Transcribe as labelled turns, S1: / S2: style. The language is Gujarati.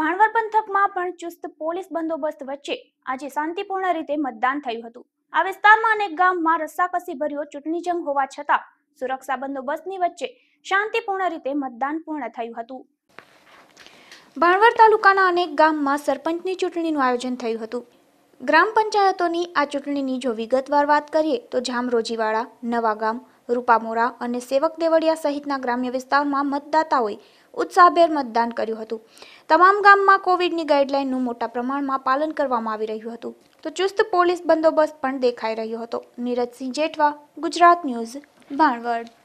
S1: ભાણવર પંથકમાં પણ ચુસ્ત પોલીસ બંદોબસ્ત વચ્ચે આજે શાંતિપૂર્ણ રીતે મતદાન થયું હતું આ વિસ્તારમાં અનેક ગામમાં રસ્સાકસી ભર્યો ચૂંટણી જંગ હોવા છતાં સુરક્ષા બંદોબસ્તની વચ્ચે શાંતિપૂર્ણ રીતે મતદાન પૂર્ણ થયું હતું ભાણવર તાલુકાના અનેક ગામમાં સરપંચની ચૂંટણીનું આયોજન થયું હતું ગ્રામ પંચાયતોની આ ચૂંટણીની જો વિગતવાર વાત કરીએ તો જામરોજીવાળા નવાગામ રૂપામોરા અને સેવક દેવળિયા સહિતના ગ્રામ્ય વિસ્તારમાં મતદાતાઓએ ઉત્સાહભેર મતદાન કર્યું હતું તમામ ગામમાં કોવિડની ગાઈડલાઇનનું મોટા પ્રમાણમાં પાલન કરવામાં આવી રહ્યું હતું તો ચુસ્ત પોલીસ બંદોબસ્ત પણ દેખાઈ રહ્યો હતો નીરજસિંહ જેઠવા ગુજરાત ન્યૂઝ ભાણવડ